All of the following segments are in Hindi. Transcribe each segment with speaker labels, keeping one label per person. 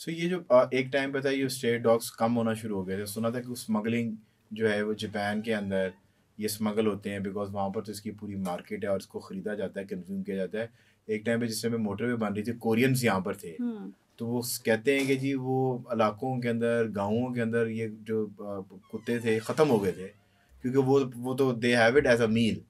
Speaker 1: सो ये जो एक टाइम पे था ये स्ट्रेट डॉग्स कम होना शुरू हो गए थे सुना था कि स्मगलिंग जो है वो जापान के अंदर ये स्मगल होते हैं बिकॉज वहाँ पर तो इसकी पूरी मार्केट है और इसको ख़रीदा जाता है कंज्यूम किया जाता है एक टाइम पे जिस समय मोटरवे बन रही थी कोरियंस यहाँ पर थे हम्म। तो वो कहते हैं कि जी वो इलाकों के अंदर गाँवों के अंदर ये जो कुत्ते थे ख़त्म हो गए थे क्योंकि वो वो तो they have it as a meal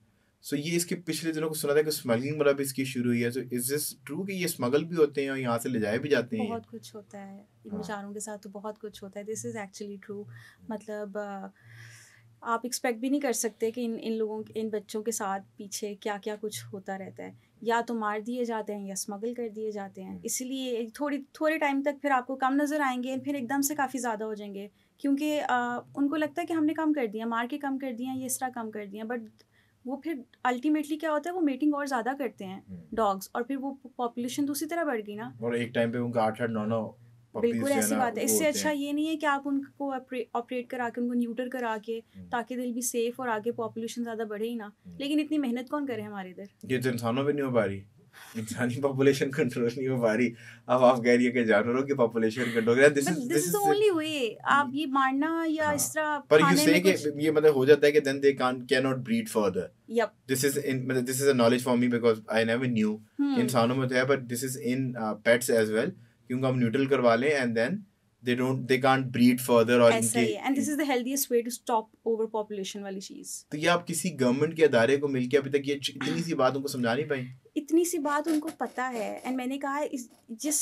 Speaker 1: so so, ये इसके पिछले दिनों को सुना था कि स्मगलिंग भी इसकी शुरू हुई है तो इज दिस ट्रू कि ये स्मगल भी होते हैं और यहाँ से ले जाए भी जाते हैं बहुत कुछ
Speaker 2: होता है इन हाँ। बेचारों के साथ तो बहुत कुछ होता है दिस इज़ एक्चुअली ट्रू मतलब आप एक्सपेक्ट भी नहीं कर सकते कि इन इन लोगों इन बच्चों के साथ पीछे क्या क्या कुछ होता रहता है या तो मार दिए जाते हैं या स्मगल कर दिए जाते हैं हम्म। इसलिए थोड़ी थोड़े टाइम तक फिर आपको कम नज़र आएंगे फिर एकदम से काफ़ी ज़्यादा हो जाएंगे क्योंकि उनको लगता है कि हमने कम कर दिया मार के कम कर दिया ये इस तरह कम कर दिया बट वो फिर अल्टीमेटली क्या होता है वो मेटिंग और ज्यादा करते हैं डॉग्स हम्म। और फिर वो पॉपुलेशन दूसरी तरह बढ़ गई ना
Speaker 1: और एक टाइम पे उनका आठ आठ नौ नौ बिल्कुल ऐसी बात है इससे अच्छा ये
Speaker 2: नहीं है कि आप उनको ऑपरेट करा के उनको न्यूटर करा के हम्म। ताकि दिल भी सेफ और आगे पॉपुलेशन ज्यादा बढ़े ही ना हम्म। लेकिन इतनी मेहनत कौन करे हमारे इधर
Speaker 1: ये तो इंसानों पर नहीं हो पा रही इंसानी पॉपुलेशन कंट्रोल नहीं हो पा रही अब आप कह रही है कि जानवरों की population control this is this is the
Speaker 2: only way आप ये मारना या हाँ। इस तरह पर यू से कि
Speaker 1: ये मतलब हो जाता है कि then they can cannot breed further yup this is in मतलब this is a knowledge for me because I never knew इंसानों में तो है but this is in pets as well क्योंकि हम न्यूट्रल करवा लें and then they don't they can't breed further और इनके and
Speaker 2: this is the healthiest way to stop overpopulation वाली चीज
Speaker 1: तो ये आप किसी गवर्नमेंट के अदारे को मिलके अभी तक ये इतनी सी बातों को समझा नहीं पाई
Speaker 2: इतनी सी बात उनको पता है एंड मैंने कहा इस जिस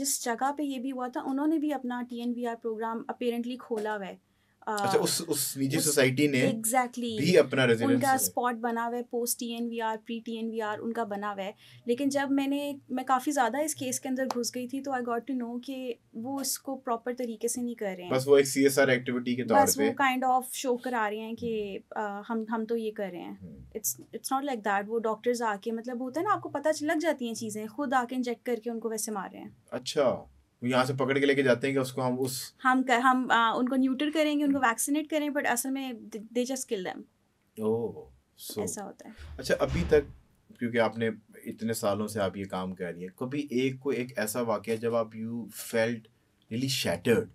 Speaker 2: जिस जगह पे ये भी हुआ था उन्होंने भी अपना T N V R program apparently खोला हुआ है अच्छा, लेकिन जब मैंने मैं काफ़ी ज़्यादा इस केस के अंदर घुस गई थी तो आई गॉट टू नो कि वो इसको प्रॉपर तरीके से नहीं कर रहे हैं बस वो
Speaker 1: एक एक्टिविटी के तौर पे
Speaker 2: काइंड ऑफ शो करा रहे हैं कि हम हम तो ये कर रहे हैं it's it's not like that वो डॉक्टर्स आके मतलब होता है ना आपको पता लग जाती हैं चीज़ें खुद आके इंजेक्ट करके उनको वैसे मार रहे हैं
Speaker 1: अच्छा यहाँ से पकड़ के लेके जाते हैं कि उसको हम उस
Speaker 2: हम कर, हम आ, उनको न्यूटर करेंगे उनको वैक्सीनेट करेंगे बट असल में दे जस्ट किल देम
Speaker 1: ओ सो ऐसा होता है अच्छा अभी तक क्योंकि आपने इतने सालों से आप ये काम कर रही हैं कभी एक को एक ऐसा वाक्य जब आप यू फेल्ट रियली शैटर्ड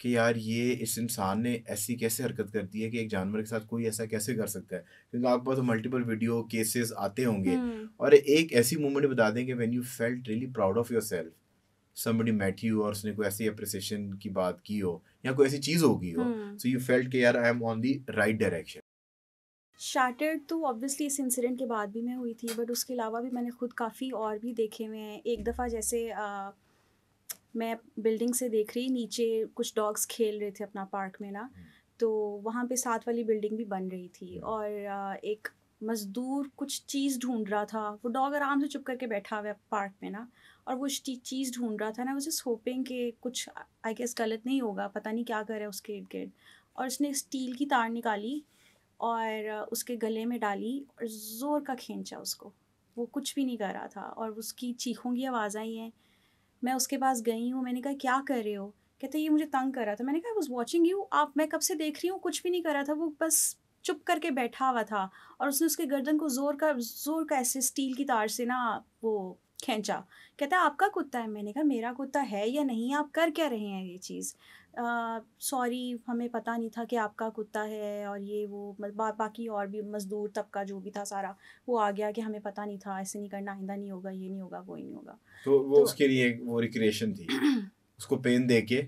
Speaker 1: कि यार ये इस इंसान ने ऐसी कैसे हरकत कर दी है कि एक जानवर के साथ कोई ऐसा कैसे कर सकता है क्योंकि आपके पास मल्टीपल वीडियो केसेस आते होंगे हम्म। और एक ऐसी मोमेंट बता दें कि when you felt really proud of yourself somebody met you और उसने कोई ऐसी अप्रिसिएशन की बात की हो या कोई ऐसी चीज़ होगी हो हम्म। so you felt कि यार i am on the right direction
Speaker 2: शार्टेड तो ऑब्वियसली इस इंसिडेंट के बाद भी मैं हुई थी बट उसके अलावा भी मैंने खुद काफ़ी और भी देखे हुए हैं एक दफ़ा जैसे आ, मैं बिल्डिंग से देख रही नीचे कुछ डॉग्स खेल रहे थे अपना पार्क में ना हम्म। तो वहाँ पे साथ वाली बिल्डिंग भी बन रही थी हम्म। और आ, एक मज़दूर कुछ चीज़ ढूंढ रहा था वो डॉग आराम से चुप करके बैठा हुआ पार्क में ना और वो चीज़ ढूंढ रहा था ना उसे सोपिंग कि कुछ आई गेस गलत नहीं होगा पता नहीं क्या करे उसके इर्द गिर्द और उसने स्टील की तार निकाली और उसके गले में डाली और ज़ोर का खींचा उसको वो कुछ भी नहीं कर रहा था और उसकी चीखों की आवाज़ आई है मैं उसके पास गई हूँ मैंने कहा क्या कर रहे हो कहते ये मुझे तंग कर रहा था मैंने कहा वॉज वॉचिंग यू आप मैं कब से देख रही हूँ कुछ भी नहीं कर रहा था वो बस चुप करके बैठा हुआ था और उसने उसके गर्दन को ज़ोर का ज़ोर का ऐसे स्टील की तार से ना वो खींचा कहता है आपका कुत्ता है मैंने कहा मेरा कुत्ता है या नहीं आप कर क्या रहे हैं ये चीज़ सॉरी uh, हमें पता नहीं था कि आपका कुत्ता है और ये वो बा, बाकी और भी मज़दूर तबका जो भी था सारा वो आ गया कि हमें पता नहीं था ऐसे नहीं करना आइंदा नहीं होगा ये नहीं होगा वो ही नहीं होगा
Speaker 1: तो वो तो, उसके लिए वो रिक्रिएशन थी उसको पेन दे के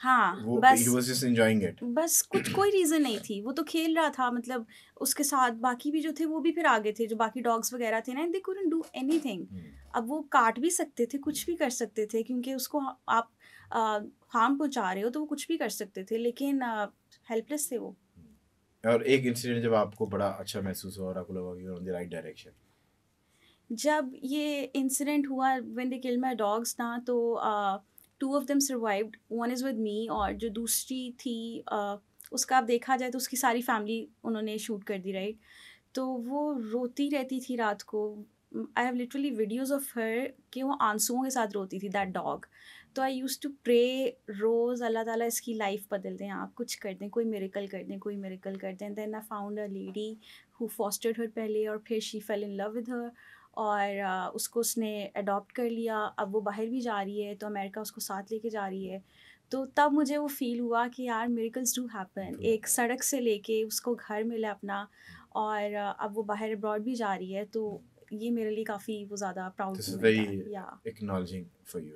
Speaker 2: हाँ वो, बस बस कुछ कोई रीज़न नहीं थी वो तो खेल रहा था मतलब उसके साथ बाकी भी जो थे वो भी फिर आगे थे जो बाकी डॉग्स वगैरह थे ना they couldn't do anything अब वो काट भी सकते थे कुछ भी कर सकते थे क्योंकि उसको आप हार्म पहुंचा रहे हो तो वो कुछ भी कर सकते थे लेकिन हेल्पलेस थे वो hmm.
Speaker 1: और एक इंसिडेंट जब आपको बड़ा अच्छा महसूस हुआ और आपको लगा कि ऑन द राइट डायरेक्शन
Speaker 2: जब ये इंसिडेंट हुआ when they kill my dogs ना तो uh, two of them survived one is with me और जो दूसरी थी uh, उसका आप देखा जाए तो उसकी सारी फैमिली उन्होंने शूट कर दी राइट तो वो रोती रहती थी रात को I have literally videos of her कि वो आंसुओं के साथ रोती थी दैट डॉग तो आई यूज़ टू प्रे रोज़ अल्लाह ताला इसकी लाइफ बदल दें आप कुछ कर दें कोई मेरिकल कर दें कोई मेरिकल कर दें then I found a lady who fostered her पहले और फिर she fell in love with her और उसको उसने अडॉप्ट कर लिया अब वो बाहर भी जा रही है तो अमेरिका उसको साथ लेके जा रही है तो तब मुझे वो फील हुआ कि यार मेरिकल्स डू हैपन एक सड़क से लेके उसको घर मिला अपना और अब वो बाहर अब्रॉड भी जा रही है तो ये मेरे लिए काफ़ी वो ज़्यादा प्राउड
Speaker 1: या